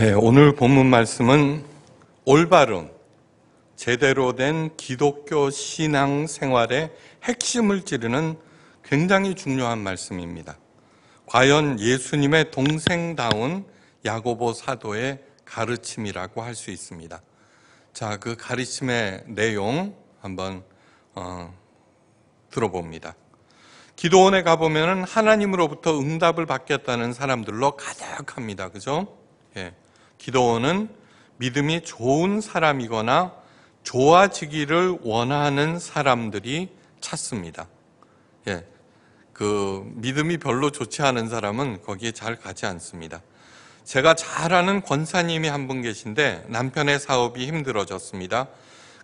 네, 오늘 본문 말씀은 올바른 제대로 된 기독교 신앙 생활의 핵심을 찌르는 굉장히 중요한 말씀입니다. 과연 예수님의 동생다운 야고보 사도의 가르침이라고 할 수 있습니다. 자, 그 가르침의 내용 한번 어, 들어봅니다. 기도원에 가보면 하나님으로부터 응답을 받겠다는 사람들로 가득합니다. 그죠? 예. 기도원은 믿음이 좋은 사람이거나 좋아지기를 원하는 사람들이 찾습니다. 예. 그 믿음이 별로 좋지 않은 사람은 거기에 잘 가지 않습니다. 제가 잘 아는 권사님이 한 분 계신데 남편의 사업이 힘들어졌습니다.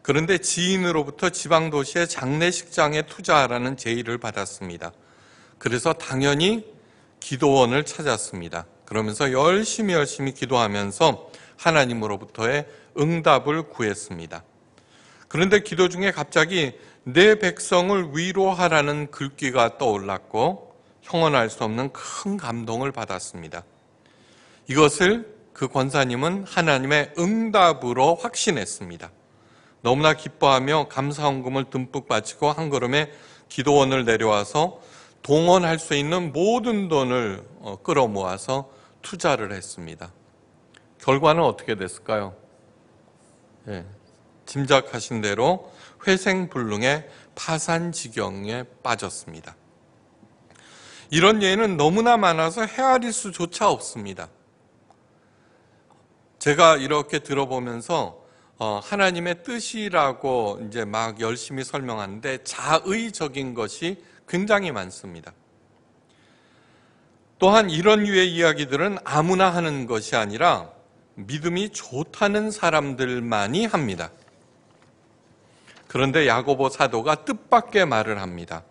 그런데 지인으로부터 지방 도시의 장례식장에 투자하라는 제의를 받았습니다. 그래서 당연히 기도원을 찾았습니다. 그러면서 열심히 열심히 기도하면서 하나님으로부터의 응답을 구했습니다. 그런데 기도 중에 갑자기 내 백성을 위로하라는 글귀가 떠올랐고 형언할 수 없는 큰 감동을 받았습니다. 이것을 그 권사님은 하나님의 응답으로 확신했습니다. 너무나 기뻐하며 감사헌금을 듬뿍 바치고 한 걸음에 기도원을 내려와서 동원할 수 있는 모든 돈을 어, 끌어모아서 투자를 했습니다. 결과는 어떻게 됐을까요? 예, 짐작하신 대로 회생불능의 파산 지경에 빠졌습니다. 이런 예는 너무나 많아서 헤아릴 수조차 없습니다. 제가 이렇게 들어보면서 어, 하나님의 뜻이라고 이제 막 열심히 설명하는데 자의적인 것이 굉장히 많습니다. 또한 이런 유의 이야기들은 아무나 하는 것이 아니라 믿음이 좋다는 사람들만이 합니다. 그런데 야고보 사도가 뜻밖의 말을 합니다.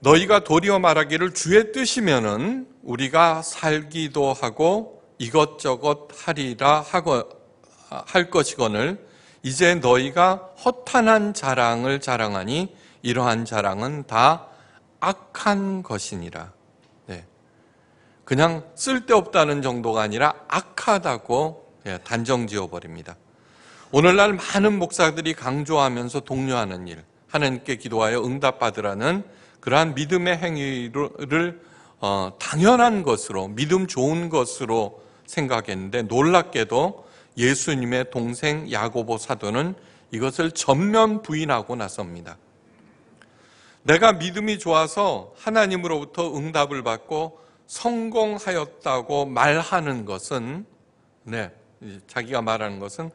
너희가 도리어 말하기를 주의 뜻이면은 우리가 살기도 하고 이것저것 하리라 하고 할 것이거늘 이제 너희가 허탄한 자랑을 자랑하니 이러한 자랑은 다 악한 것이니라. 네. 그냥 쓸데없다는 정도가 아니라 악하다고 예, 단정 지어버립니다. 오늘날 많은 목사들이 강조하면서 독려하는 일, 하나님께 기도하여 응답받으라는 그러한 믿음의 행위를 어, 당연한 것으로, 믿음 좋은 것으로 생각했는데 놀랍게도 예수님의 동생 야고보 사도는 이것을 전면 부인하고 나섭니다. 내가 믿음이 좋아서 하나님으로부터 응답을 받고 성공하였다고 말하는 것은 네, 자기가 말하는 것은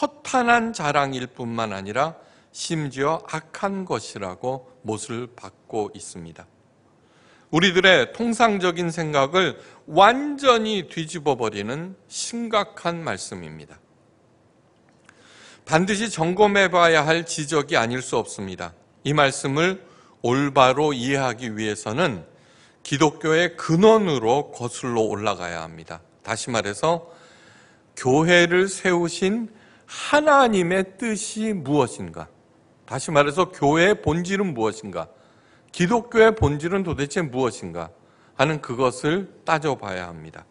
허탄한 자랑일 뿐만 아니라 심지어 악한 것이라고 못을 받고 있습니다. 우리들의 통상적인 생각을 완전히 뒤집어 버리는 심각한 말씀입니다. 반드시 점검해 봐야 할 지적이 아닐 수 없습니다. 이 말씀을 올바로 이해하기 위해서는 기독교의 근원으로 거슬러 올라가야 합니다. 다시 말해서 교회를 세우신 하나님의 뜻이 무엇인가? 다시 말해서 교회의 본질은 무엇인가? 기독교의 본질은 도대체 무엇인가? 하는 그것을 따져봐야 합니다.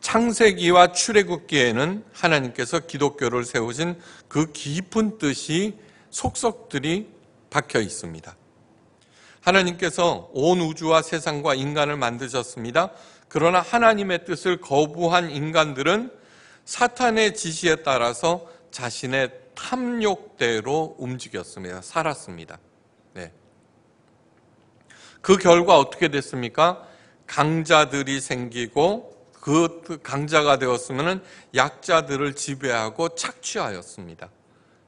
창세기와 출애굽기에는 하나님께서 기독교를 세우신 그 깊은 뜻이 속속들이 박혀 있습니다. 하나님께서 온 우주와 세상과 인간을 만드셨습니다. 그러나 하나님의 뜻을 거부한 인간들은 사탄의 지시에 따라서 자신의 탐욕대로 움직였습니다. 살았습니다. 네. 그 결과 어떻게 됐습니까? 강자들이 생기고 그 강자가 되었으면 약자들을 지배하고 착취하였습니다.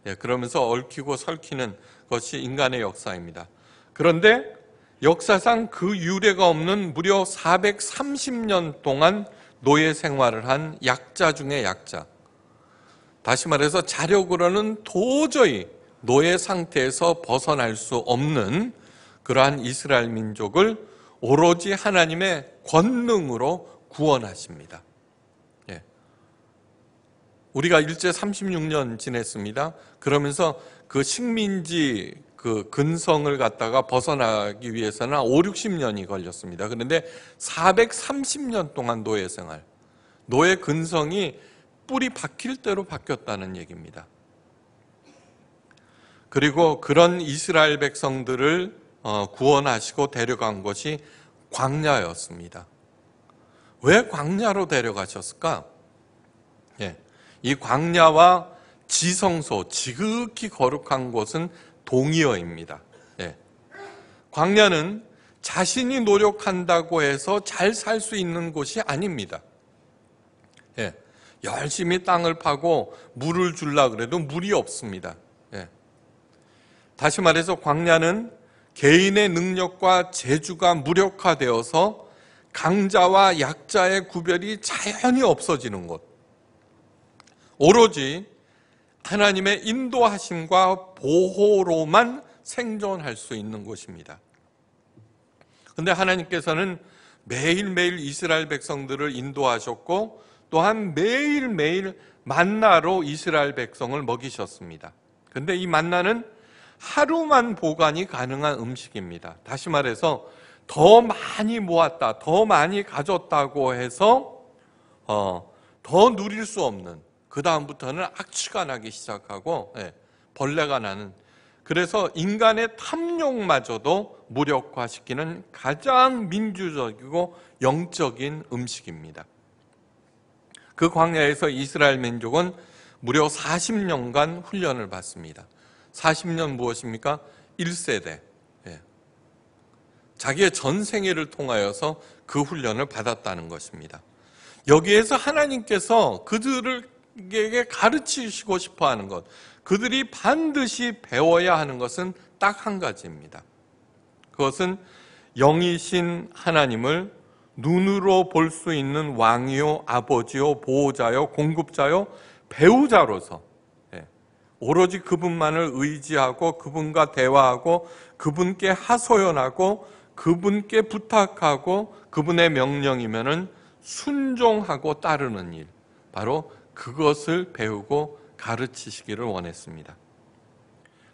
예, 그러면서 얽히고 설키는 것이 인간의 역사입니다. 그런데 역사상 그 유례가 없는 무려 430년 동안 노예 생활을 한 약자 중의 약자. 다시 말해서 자력으로는 도저히 노예 상태에서 벗어날 수 없는 그러한 이스라엘 민족을 오로지 하나님의 권능으로 구원하십니다. 예. 우리가 일제 36년 지냈습니다. 그러면서 그 식민지 그 근성을 갖다가 벗어나기 위해서는 5, 60년이 걸렸습니다. 그런데 430년 동안 노예 생활, 노예 근성이 뿌리 박힐 대로 바뀌었다는 얘기입니다. 그리고 그런 이스라엘 백성들을 어, 구원하시고 데려간 것이 광야였습니다. 왜 광야로 데려가셨을까? 예, 이 광야와 지성소, 지극히 거룩한 곳은 동의어입니다. 예. 광야는 자신이 노력한다고 해서 잘 살 수 있는 곳이 아닙니다. 예. 열심히 땅을 파고 물을 줄라 그래도 물이 없습니다. 예. 다시 말해서 광야는 개인의 능력과 재주가 무력화되어서 강자와 약자의 구별이 자연히 없어지는 곳. 오로지 하나님의 인도하심과 보호로만 생존할 수 있는 곳입니다 근데 하나님께서는 매일매일 이스라엘 백성들을 인도하셨고 또한 매일매일 만나로 이스라엘 백성을 먹이셨습니다. 근데 이 만나는 하루만 보관이 가능한 음식입니다. 다시 말해서 더 많이 모았다, 더 많이 가졌다고 해서 어, 더 누릴 수 없는 그 다음부터는 악취가 나기 시작하고 예, 벌레가 나는 그래서 인간의 탐욕마저도 무력화시키는 가장 민주적이고 영적인 음식입니다. 그 광야에서 이스라엘 민족은 무려 40년간 훈련을 받습니다. 40년 무엇입니까? 1세대. 예. 자기의 전 생애를 통하여서 그 훈련을 받았다는 것입니다. 여기에서 하나님께서 그들을 이게 가르치시고 싶어 하는 것, 그들이 반드시 배워야 하는 것은 딱 한 가지입니다. 그것은 영이신 하나님을 눈으로 볼 수 있는 왕이요, 아버지요, 보호자요, 공급자요, 배우자로서 예, 오로지 그분만을 의지하고 그분과 대화하고 그분께 하소연하고 그분께 부탁하고 그분의 명령이면 순종하고 따르는 일. 바로 그것을 배우고 가르치시기를 원했습니다.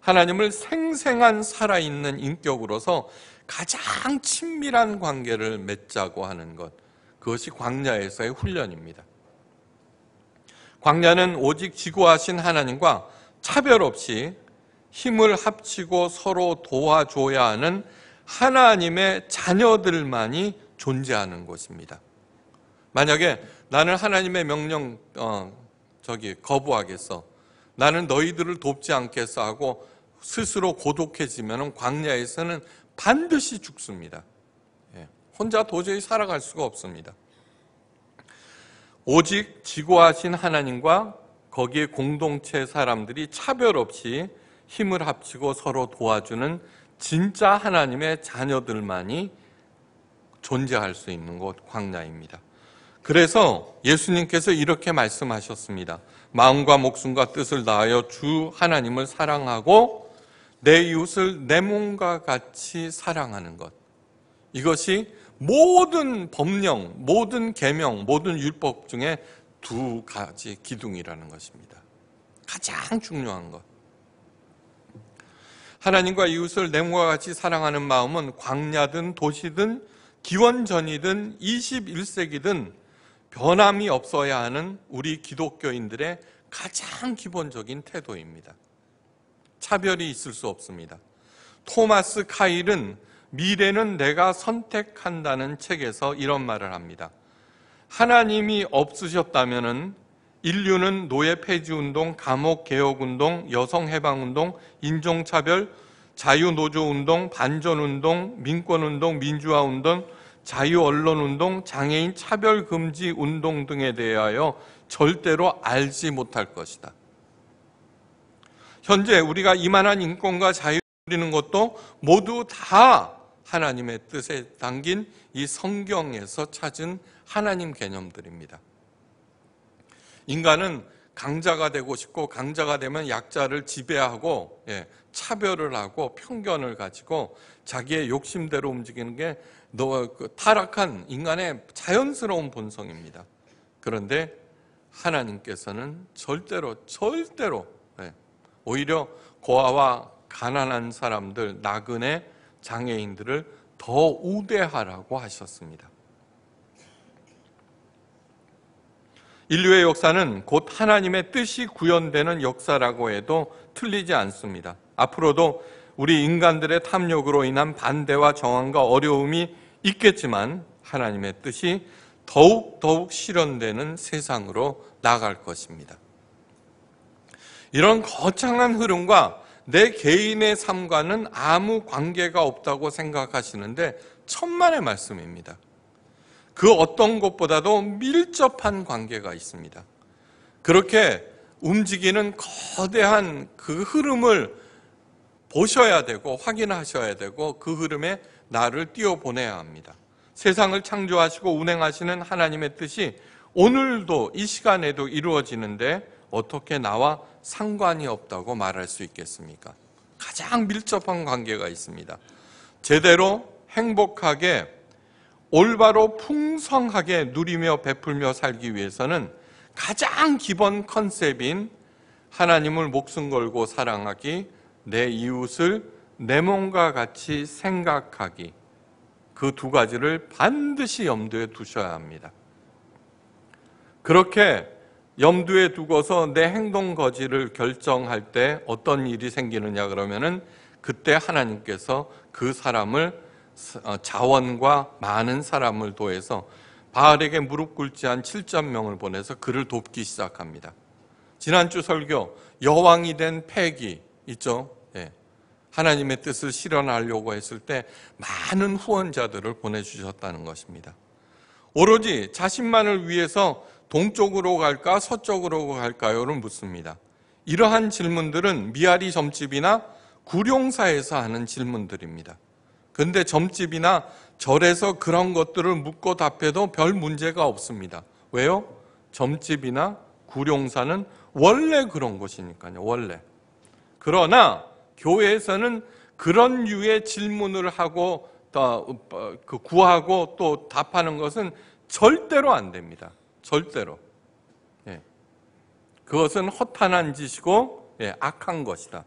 하나님을 생생한 살아있는 인격으로서 가장 친밀한 관계를 맺자고 하는 것. 그것이 광야에서의 훈련입니다. 광야는 오직 지구하신 하나님과 차별 없이 힘을 합치고 서로 도와줘야 하는 하나님의 자녀들만이 존재하는 곳입니다. 만약에 나는 하나님의 명령 어, 저기 거부하겠어. 나는 너희들을 돕지 않겠어 하고 스스로 고독해지면 광야에서는 반드시 죽습니다. 예, 혼자 도저히 살아갈 수가 없습니다. 오직 지고하신 하나님과 거기에 공동체 사람들이 차별 없이 힘을 합치고 서로 도와주는 진짜 하나님의 자녀들만이 존재할 수 있는 곳 광야입니다. 그래서 예수님께서 이렇게 말씀하셨습니다. 마음과 목숨과 뜻을 다하여 주 하나님을 사랑하고 내 이웃을 내 몸과 같이 사랑하는 것. 이것이 모든 법령, 모든 계명, 모든 율법 중에 두 가지 기둥이라는 것입니다. 가장 중요한 것. 하나님과 이웃을 내 몸과 같이 사랑하는 마음은 광야든 도시든 기원전이든 21세기든 변함이 없어야 하는 우리 기독교인들의 가장 기본적인 태도입니다. 차별이 있을 수 없습니다. 토마스 카일은 미래는 내가 선택한다는 책에서 이런 말을 합니다. 하나님이 없으셨다면 인류는 노예 폐지 운동, 감옥 개혁 운동, 여성 해방 운동, 인종 차별, 자유 노조 운동, 반전 운동, 민권 운동, 민주화 운동, 자유 언론 운동, 장애인 차별 금지 운동 등에 대하여 절대로 알지 못할 것이다. 현재 우리가 이만한 인권과 자유 누리는 것도 모두 다 하나님의 뜻에 담긴 이 성경에서 찾은 하나님 개념들입니다. 인간은 강자가 되고 싶고 강자가 되면 약자를 지배하고 예, 차별을 하고 편견을 가지고 자기의 욕심대로 움직이는 게그 타락한 인간의 자연스러운 본성입니다. 그런데 하나님께서는 절대로 절대로 예, 오히려 고아와 가난한 사람들, 나그네, 장애인들을 더 우대하라고 하셨습니다. 인류의 역사는 곧 하나님의 뜻이 구현되는 역사라고 해도 틀리지 않습니다. 앞으로도 우리 인간들의 탐욕으로 인한 반대와 정황과 어려움이 있겠지만 하나님의 뜻이 더욱 더욱 실현되는 세상으로 나갈 것입니다. 이런 거창한 흐름과 내 개인의 삶과는 아무 관계가 없다고 생각하시는데 천만의 말씀입니다. 그 어떤 것보다도 밀접한 관계가 있습니다. 그렇게 움직이는 거대한 그 흐름을 보셔야 되고 확인하셔야 되고 그 흐름에 나를 띄워보내야 합니다. 세상을 창조하시고 운행하시는 하나님의 뜻이 오늘도 이 시간에도 이루어지는데 어떻게 나와 상관이 없다고 말할 수 있겠습니까? 가장 밀접한 관계가 있습니다. 제대로 행복하게 올바로 풍성하게 누리며 베풀며 살기 위해서는 가장 기본 컨셉인 하나님을 목숨 걸고 사랑하기, 내 이웃을 내 몸과 같이 생각하기. 그 두 가지를 반드시 염두에 두셔야 합니다. 그렇게 염두에 두고서 내 행동 거지를 결정할 때 어떤 일이 생기느냐 그러면은 그때 하나님께서 그 사람을 어, 자원과 많은 사람을 도해서 바알에게 무릎 꿇지 한 7천명을 보내서 그를 돕기 시작합니다. 지난주 설교 여왕이 된 패기 있죠. 하나님의 뜻을 실현하려고 했을 때 많은 후원자들을 보내주셨다는 것입니다. 오로지 자신만을 위해서 동쪽으로 갈까 서쪽으로 갈까요를 묻습니다. 이러한 질문들은 미아리 점집이나 구룡사에서 하는 질문들입니다. 근데 점집이나 절에서 그런 것들을 묻고 답해도 별 문제가 없습니다. 왜요? 점집이나 구룡사는 원래 그런 것이니까요. 원래. 그러나 교회에서는 그런 유의 질문을 하고 어, 그 구하고 또 답하는 것은 절대로 안 됩니다. 절대로. 예. 그것은 허탄한 짓이고 예, 악한 것이다.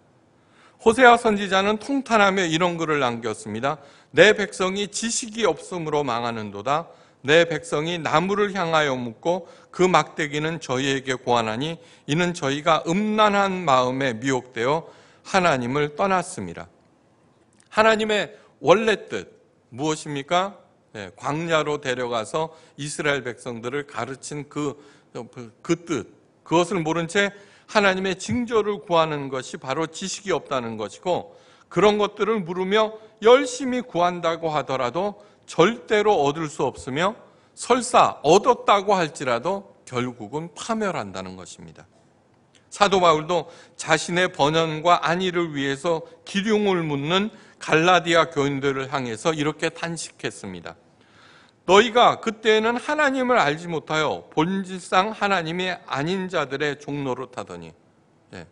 호세아 선지자는 통탄하며 이런 글을 남겼습니다. 내 백성이 지식이 없음으로 망하는도다. 내 백성이 나무를 향하여 묻고 그 막대기는 저희에게 고하나니 이는 저희가 음란한 마음에 미혹되어 하나님을 떠났습니다. 하나님의 원래 뜻 무엇입니까? 네, 광야로 데려가서 이스라엘 백성들을 가르친 그, 그 뜻, 그것을 모른 채 하나님의 징조를 구하는 것이 바로 지식이 없다는 것이고 그런 것들을 물으며 열심히 구한다고 하더라도 절대로 얻을 수 없으며 설사 얻었다고 할지라도 결국은 파멸한다는 것입니다. 사도 바울도 자신의 번영과 안위를 위해서 기륭을 묻는 갈라디아 교인들을 향해서 이렇게 탄식했습니다. 너희가 그때는 하나님을 알지 못하여 본질상 하나님의 아닌 자들의 종로로 타더니 예.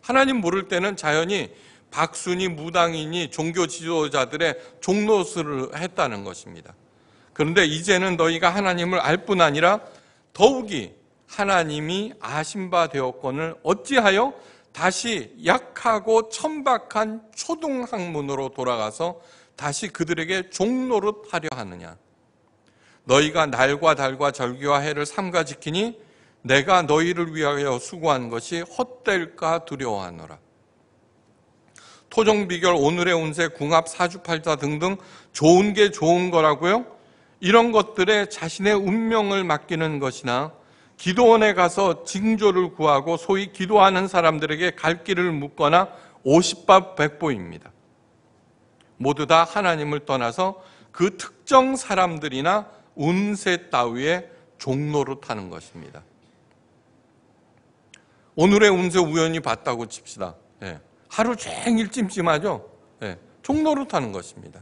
하나님 모를 때는 자연히 박순이 무당이니 종교 지도자들의 종로수를 했다는 것입니다. 그런데 이제는 너희가 하나님을 알 뿐 아니라 더욱이 하나님이 아신 바 되었건을 어찌하여 다시 약하고 천박한 초등학문으로 돌아가서 다시 그들에게 종로릇 하려 하느냐 너희가 날과 달과 절기와 해를 삼가 지키니 내가 너희를 위하여 수고한 것이 헛될까 두려워하노라 토종비결 오늘의 운세 궁합 사주팔자 등등 좋은 게 좋은 거라고요? 이런 것들에 자신의 운명을 맡기는 것이나 기도원에 가서 징조를 구하고 소위 기도하는 사람들에게 갈 길을 묻거나 오십밥 백보입니다. 모두 다 하나님을 떠나서 그 특정 사람들이나 운세 따위에 종로로 타는 것입니다. 오늘의 운세 우연히 봤다고 칩시다. 예. 하루 종일 찜찜하죠? 예. 종로로 타는 것입니다.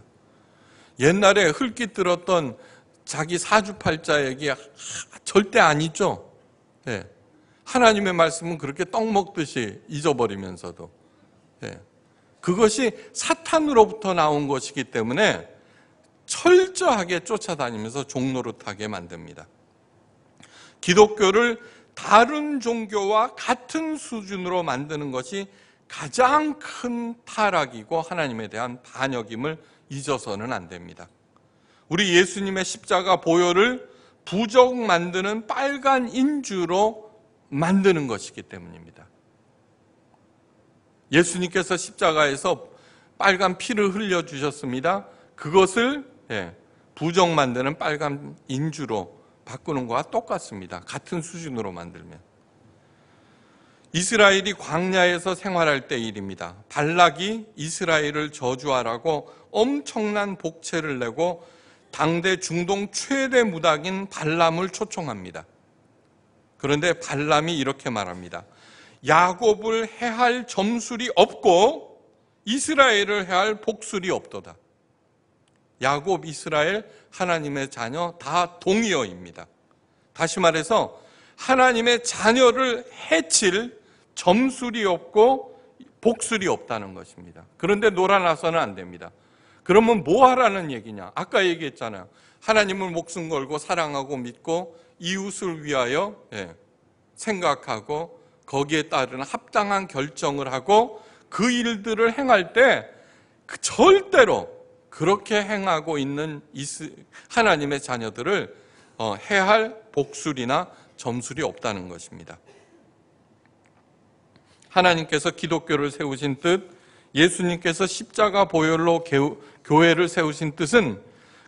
옛날에 흙기 들었던 자기 사주팔자에게 절대 아니죠 예. 하나님의 말씀은 그렇게 떡 먹듯이 잊어버리면서도 예. 그것이 사탄으로부터 나온 것이기 때문에 철저하게 쫓아다니면서 종로릇하게 만듭니다. 기독교를 다른 종교와 같은 수준으로 만드는 것이 가장 큰 타락이고 하나님에 대한 반역임을 잊어서는 안 됩니다. 우리 예수님의 십자가 보혈을 부적 만드는 빨간 인주로 만드는 것이기 때문입니다. 예수님께서 십자가에서 빨간 피를 흘려 주셨습니다. 그것을 예, 부적 만드는 빨간 인주로 바꾸는 거와 똑같습니다. 같은 수준으로 만들면. 이스라엘이 광야에서 생활할 때 일입니다. 발락이 이스라엘을 저주하라고 엄청난 복채를 내고 당대 중동 최대 무당인 발람을 초청합니다. 그런데 발람이 이렇게 말합니다. 야곱을 해할 점술이 없고 이스라엘을 해할 복술이 없도다. 야곱, 이스라엘, 하나님의 자녀 다 동의어입니다. 다시 말해서 하나님의 자녀를 해칠 점술이 없고 복술이 없다는 것입니다. 그런데 놀아나서는 안 됩니다. 그러면 뭐 하라는 얘기냐? 아까 얘기했잖아요. 하나님을 목숨 걸고 사랑하고 믿고 이웃을 위하여 예, 생각하고 거기에 따른 합당한 결정을 하고 그 일들을 행할 때 그 절대로 그렇게 행하고 있는 하나님의 자녀들을 어, 해할 복술이나 점술이 없다는 것입니다. 하나님께서 기독교를 세우신 뜻 예수님께서 십자가 보혈로 교회를 세우신 뜻은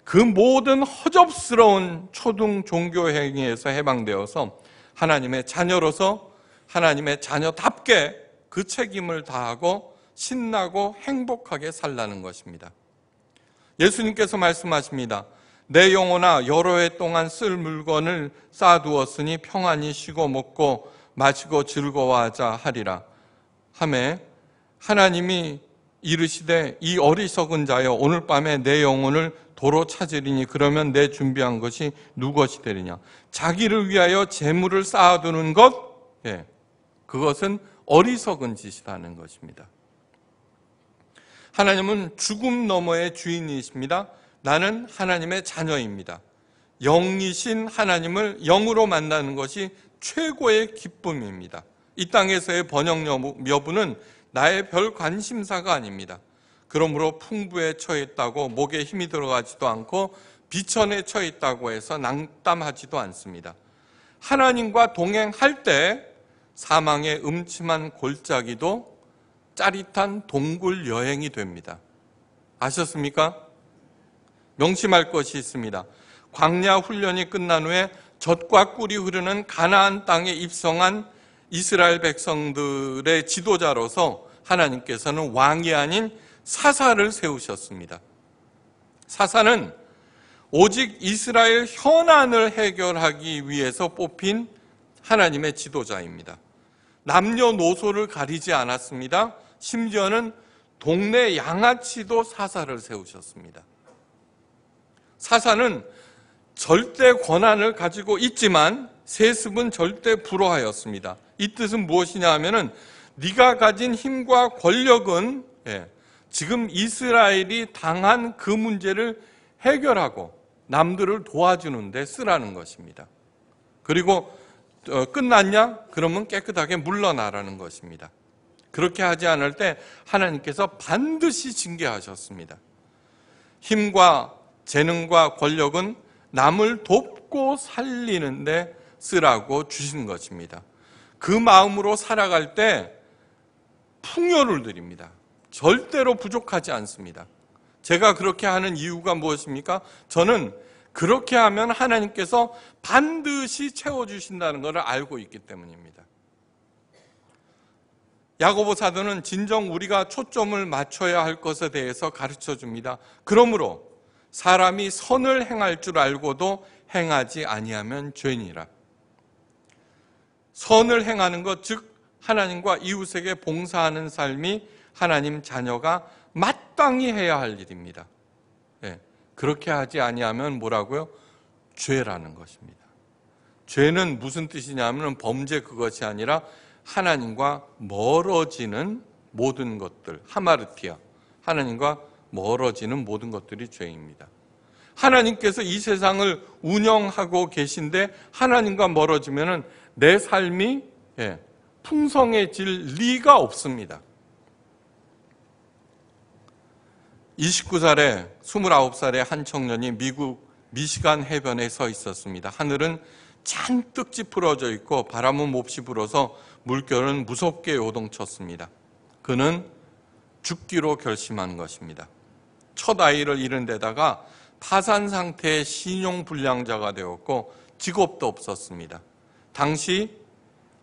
그 모든 허접스러운 초등 종교 행위에서 해방되어서 하나님의 자녀로서 하나님의 자녀답게 그 책임을 다하고 신나고 행복하게 살라는 것입니다. 예수님께서 말씀하십니다. 내 영혼아 여러 해 동안 쓸 물건을 쌓아두었으니 평안히 쉬고 먹고 마시고 즐거워하자 하리라. 함에 하나님이 이르시되 이 어리석은 자여 오늘 밤에 내 영혼을 도로 찾으리니 그러면 내 준비한 것이 누것이 되리냐 자기를 위하여 재물을 쌓아두는 것 예, 그것은 어리석은 짓이라는 것입니다 하나님은 죽음 너머의 주인이십니다 나는 하나님의 자녀입니다 영이신 하나님을 영으로 만나는 것이 최고의 기쁨입니다 이 땅에서의 번영 여부는 나의 별 관심사가 아닙니다. 그러므로 풍부에 처했다고 목에 힘이 들어가지도 않고 비천에 처했다고 해서 낭담하지도 않습니다. 하나님과 동행할 때 사망의 음침한 골짜기도 짜릿한 동굴 여행이 됩니다. 아셨습니까? 명심할 것이 있습니다. 광야 훈련이 끝난 후에 젖과 꿀이 흐르는 가나안 땅에 입성한 이스라엘 백성들의 지도자로서 하나님께서는 왕이 아닌 사사를 세우셨습니다. 사사는 오직 이스라엘 현안을 해결하기 위해서 뽑힌 하나님의 지도자입니다. 남녀노소를 가리지 않았습니다. 심지어는 동네 양아치도 사사를 세우셨습니다. 사사는 절대 권한을 가지고 있지만 세습은 절대 불허하였습니다. 이 뜻은 무엇이냐 하면은 네가 가진 힘과 권력은 예, 지금 이스라엘이 당한 그 문제를 해결하고 남들을 도와주는데 쓰라는 것입니다. 그리고 어, 끝났냐? 그러면 깨끗하게 물러나라는 것입니다. 그렇게 하지 않을 때 하나님께서 반드시 징계하셨습니다. 힘과 재능과 권력은 남을 돕고 살리는데 쓰라고 주시는 것입니다. 그 마음으로 살아갈 때 풍요를 드립니다. 절대로 부족하지 않습니다. 제가 그렇게 하는 이유가 무엇입니까? 저는 그렇게 하면 하나님께서 반드시 채워주신다는 것을 알고 있기 때문입니다. 야고보 사도는 진정 우리가 초점을 맞춰야 할 것에 대해서 가르쳐 줍니다. 그러므로 사람이 선을 행할 줄 알고도 행하지 아니하면 죄인이라 선을 행하는 것, 즉 하나님과 이웃에게 봉사하는 삶이 하나님 자녀가 마땅히 해야 할 일입니다. 예, 그렇게 하지 아니하면 뭐라고요? 죄라는 것입니다. 죄는 무슨 뜻이냐면 범죄 그것이 아니라 하나님과 멀어지는 모든 것들, 하마르티아. 하나님과 멀어지는 모든 것들이 죄입니다. 하나님께서 이 세상을 운영하고 계신데 하나님과 멀어지면 내 삶이 예, 풍성해질 리가 없습니다. 29살에 29살의 한 청년이 미국 미시간 해변에 서 있었습니다. 하늘은 잔뜩 찌푸러져 있고 바람은 몹시 불어서 물결은 무섭게 요동쳤습니다. 그는 죽기로 결심한 것입니다. 첫 아이를 잃은 데다가 파산 상태의 신용 불량자가 되었고 직업도 없었습니다. 당시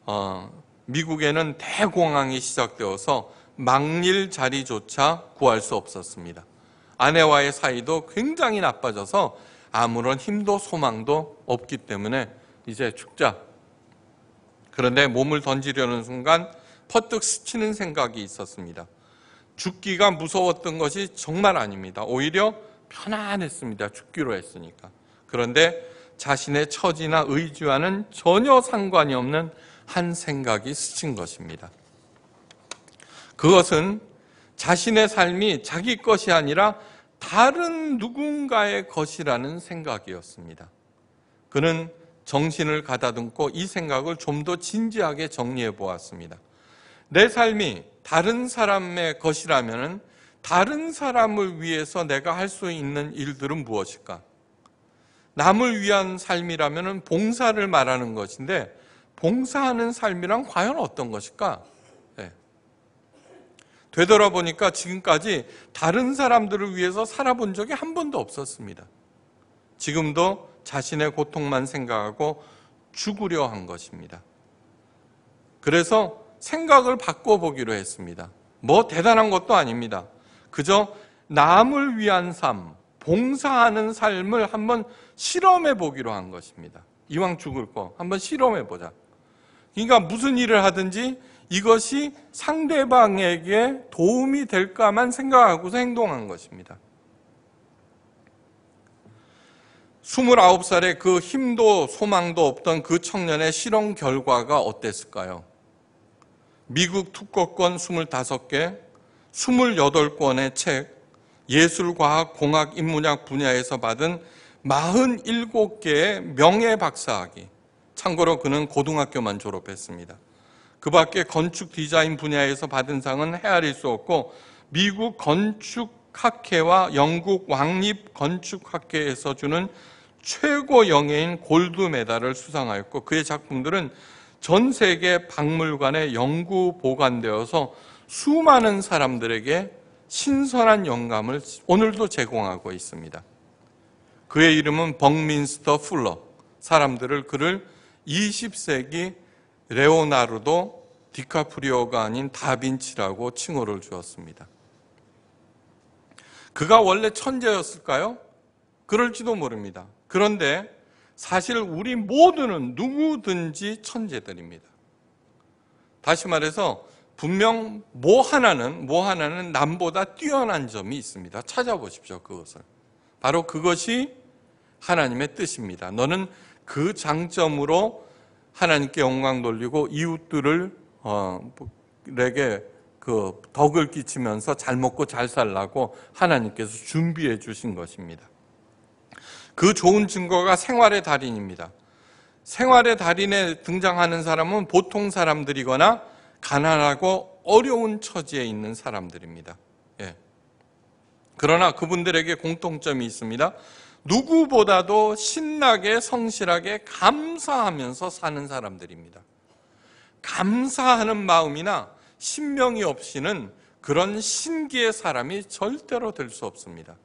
어, 미국에는 대공황이 시작되어서 망일 자리조차 구할 수 없었습니다. 아내와의 사이도 굉장히 나빠져서 아무런 힘도 소망도 없기 때문에 이제 죽자. 그런데 몸을 던지려는 순간 퍼뜩 스치는 생각이 있었습니다. 죽기가 무서웠던 것이 정말 아닙니다. 오히려 편안했습니다. 죽기로 했으니까. 그런데 자신의 처지나 의지와는 전혀 상관이 없는 한 생각이 스친 것입니다. 그것은 자신의 삶이 자기 것이 아니라 다른 누군가의 것이라는 생각이었습니다. 그는 정신을 가다듬고 이 생각을 좀 더 진지하게 정리해 보았습니다. 내 삶이 다른 사람의 것이라면 다른 사람을 위해서 내가 할 수 있는 일들은 무엇일까? 남을 위한 삶이라면 봉사를 말하는 것인데 봉사하는 삶이란 과연 어떤 것일까? 네. 되돌아보니까 지금까지 다른 사람들을 위해서 살아본 적이 한 번도 없었습니다. 지금도 자신의 고통만 생각하고 죽으려 한 것입니다. 그래서 생각을 바꿔보기로 했습니다. 뭐 대단한 것도 아닙니다. 그저 남을 위한 삶, 봉사하는 삶을 한번 실험해 보기로 한 것입니다. 이왕 죽을 거 한번 실험해 보자. 그러니까 무슨 일을 하든지 이것이 상대방에게 도움이 될까만 생각하고서 행동한 것입니다. 29살에 그 힘도 소망도 없던 그 청년의 실험 결과가 어땠을까요? 미국 특허권 25개, 28권의 책, 예술과학, 공학, 인문학 분야에서 받은 47개의 명예 박사학위. 참고로 그는 고등학교만 졸업했습니다. 그 밖에 건축 디자인 분야에서 받은 상은 헤아릴 수 없고 미국 건축학회와 영국 왕립 건축학회에서 주는 최고 영예인 골드 메달을 수상하였고 그의 작품들은 전 세계 박물관에 영구 보관되어서 수많은 사람들에게 신선한 영감을 오늘도 제공하고 있습니다. 그의 이름은 벙민스터 풀러. 사람들을 그를 20세기 레오나르도 디카프리오가 아닌 다빈치라고 칭호를 주었습니다. 그가 원래 천재였을까요? 그럴지도 모릅니다. 그런데 사실 우리 모두는 누구든지 천재들입니다. 다시 말해서 분명 뭐 하나는 뭐 하나는 남보다 뛰어난 점이 있습니다. 찾아보십시오 그것을. 바로 그것이 하나님의 뜻입니다. 너는 그 장점으로 하나님께 영광 돌리고 이웃들을 어에게 그 덕을 끼치면서 잘 먹고 잘 살라고 하나님께서 준비해 주신 것입니다. 그 좋은 증거가 생활의 달인입니다. 생활의 달인에 등장하는 사람은 보통 사람들이거나 가난하고 어려운 처지에 있는 사람들입니다. 예. 그러나 그분들에게 공통점이 있습니다. 누구보다도 신나게 성실하게 감사하면서 사는 사람들입니다. 감사하는 마음이나 신명이 없이는 그런 신기의 사람이 절대로 될 수 없습니다.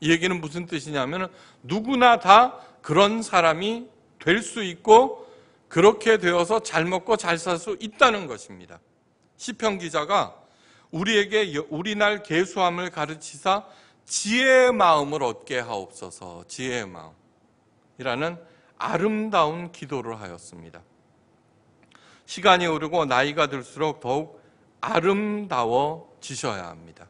이 얘기는 무슨 뜻이냐면 누구나 다 그런 사람이 될 수 있고 그렇게 되어서 잘 먹고 잘 살 수 있다는 것입니다. 시편 기자가 우리에게 우리날 계수함을 가르치사 지혜의 마음을 얻게 하옵소서 지혜의 마음이라는 아름다운 기도를 하였습니다. 시간이 흐르고 나이가 들수록 더욱 아름다워지셔야 합니다.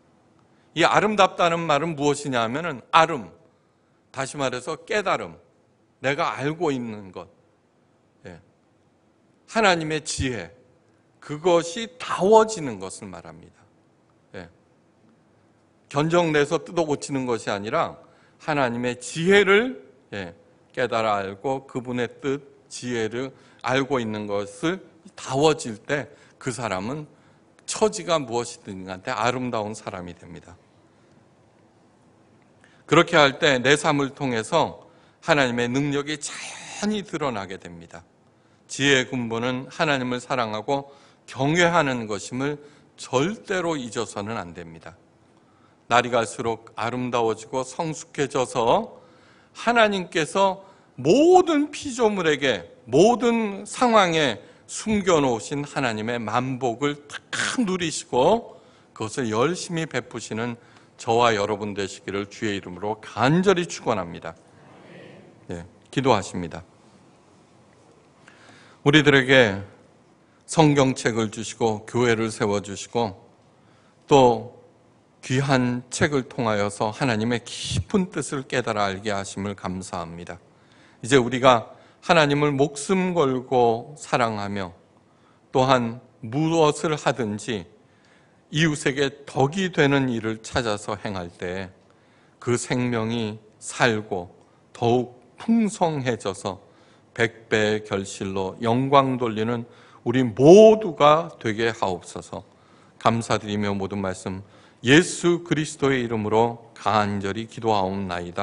이 아름답다는 말은 무엇이냐 하면은 아름, 다시 말해서 깨달음, 내가 알고 있는 것, 예. 하나님의 지혜, 그것이 다워지는 것을 말합니다. 예. 견적내서 뜯어고치는 것이 아니라 하나님의 지혜를 예, 깨달아 알고 그분의 뜻, 지혜를 알고 있는 것을 다워질 때 그 사람은 처지가 무엇이든간에 아름다운 사람이 됩니다. 그렇게 할 때 내 삶을 통해서 하나님의 능력이 자연히 드러나게 됩니다. 지혜의 근본은 하나님을 사랑하고 경외하는 것임을 절대로 잊어서는 안 됩니다. 날이 갈수록 아름다워지고 성숙해져서 하나님께서 모든 피조물에게 모든 상황에 숨겨놓으신 하나님의 만복을 탁 누리시고 그것을 열심히 베푸시는 저와 여러분 되시기를 주의 이름으로 간절히 축원합니다. 예, 기도하십니다. 우리들에게 성경책을 주시고 교회를 세워 주시고 또 귀한 책을 통하여서 하나님의 깊은 뜻을 깨달아 알게 하심을 감사합니다. 이제 우리가 하나님을 목숨 걸고 사랑하며 또한 무엇을 하든지 이웃에게 덕이 되는 일을 찾아서 행할 때 그 생명이 살고 더욱 풍성해져서 백배의 결실로 영광 돌리는 우리 모두가 되게 하옵소서 감사드리며 모든 말씀 예수 그리스도의 이름으로 간절히 기도하옵나이다.